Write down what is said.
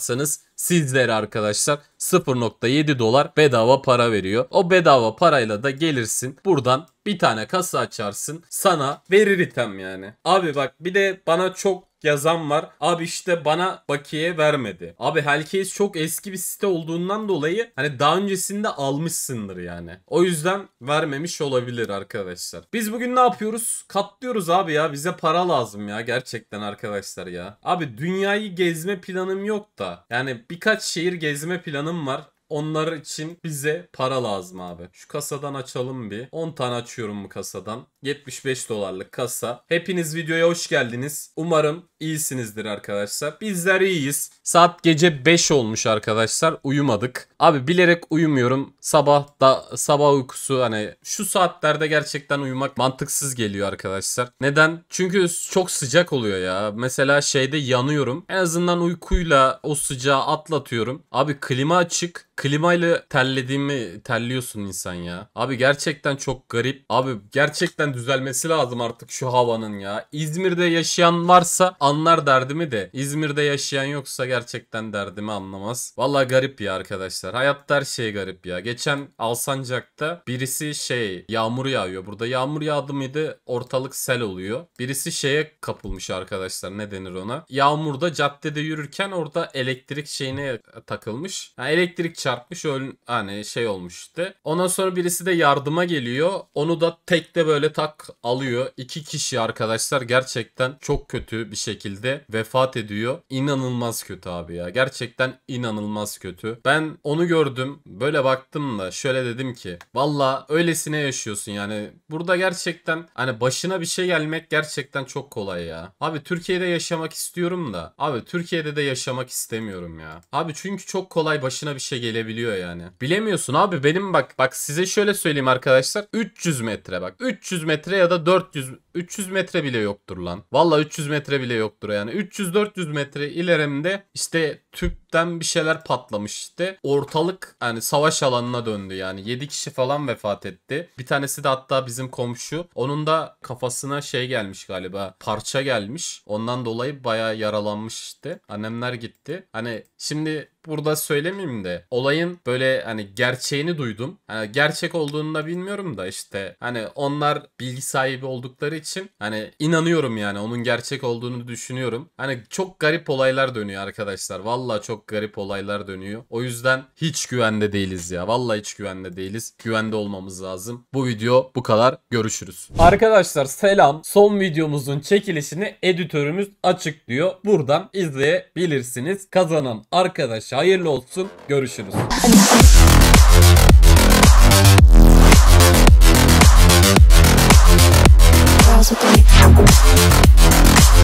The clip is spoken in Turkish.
yaparsanız sizlere arkadaşlar 0.7 dolar bedava para veriyor. O bedava parayla da gelirsin buradan bir tane kasa açarsın sana verir item yani. Abi bak bir de bana çok yazan var. Abi işte bana bakiye vermedi. Abi Hellcase çok eski bir site olduğundan dolayı hani daha öncesinde almışsındır yani. O yüzden vermemiş olabilir arkadaşlar. Biz bugün ne yapıyoruz? Katlıyoruz abi ya. Bize para lazım ya gerçekten arkadaşlar ya. Abi dünyayı gezme planım yok da. Yani birkaç şehir gezme planım var. Onlar için bize para lazım abi. Şu kasadan açalım bir. 10 tane açıyorum bu kasadan. 75 dolarlık kasa. Hepiniz videoya hoş geldiniz. Umarım iyisinizdir arkadaşlar. Bizler iyiyiz. Saat gece 5 olmuş arkadaşlar. Uyumadık. Abi bilerek uyumuyorum. Sabah da sabah uykusu hani şu saatlerde gerçekten uyumak mantıksız geliyor arkadaşlar. Neden? Çünkü çok sıcak oluyor ya. Mesela şeyde yanıyorum. En azından uykuyla o sıcağı atlatıyorum. Abi klima açık klimayla terlediğimi terliyorsun insan ya. Abi gerçekten çok garip. Abi gerçekten düzelmesi lazım artık şu havanın ya. İzmir'de yaşayan varsa anlar derdimi de. İzmir'de yaşayan yoksa gerçekten derdimi anlamaz. Valla garip ya arkadaşlar. Hayatta her şey garip ya. Geçen Alsancak'ta birisi şey yağmur yağıyor. Burada yağmur yağdı mıydı ortalık sel oluyor. Birisi şeye kapılmış arkadaşlar ne denir ona. Yağmurda caddede yürürken orada elektrik şeyine takılmış. Yani elektrik çarpıyor çarpmış öl hani şey olmuş işte. Ondan sonra birisi de yardıma geliyor. Onu da tek de böyle tak alıyor. İki kişi arkadaşlar gerçekten çok kötü bir şekilde vefat ediyor. İnanılmaz kötü abi ya. Gerçekten inanılmaz kötü. Ben onu gördüm. Böyle baktım da şöyle dedim ki valla öylesine yaşıyorsun yani. Burada gerçekten hani başına bir şey gelmek gerçekten çok kolay ya. Abi Türkiye'de yaşamak istiyorum da. Abi Türkiye'de de yaşamak istemiyorum ya. Abi çünkü çok kolay başına bir şey gelir gelebiliyor yani. Bilemiyorsun abi benim bak bak size şöyle söyleyeyim arkadaşlar 300 metre bak 300 metre ya da 400 300 metre bile yoktur lan. Valla 300 metre bile yoktur yani. 300-400 metre ilerimde işte tüpten bir şeyler patlamış işte. Ortalık hani savaş alanına döndü yani. 7 kişi falan vefat etti. Bir tanesi de hatta bizim komşu. Onun da kafasına şey gelmiş galiba. Parça gelmiş. Ondan dolayı bayağı yaralanmış işte. Annemler gitti. Hani şimdi burada söylemeyeyim de olay olayın böyle hani gerçeğini duydum. Hani gerçek olduğunu da bilmiyorum da işte hani onlar bilgi sahibi oldukları için hani inanıyorum yani onun gerçek olduğunu düşünüyorum. Hani çok garip olaylar dönüyor arkadaşlar. Valla çok garip olaylar dönüyor. O yüzden hiç güvende değiliz ya. Valla hiç güvende değiliz. Güvende olmamız lazım. Bu video bu kadar. Görüşürüz. Arkadaşlar selam. Son videomuzun çekilişini editörümüz açıklıyor. Buradan izleyebilirsiniz. Kazanan arkadaş hayırlı olsun. Görüşürüz. Servus.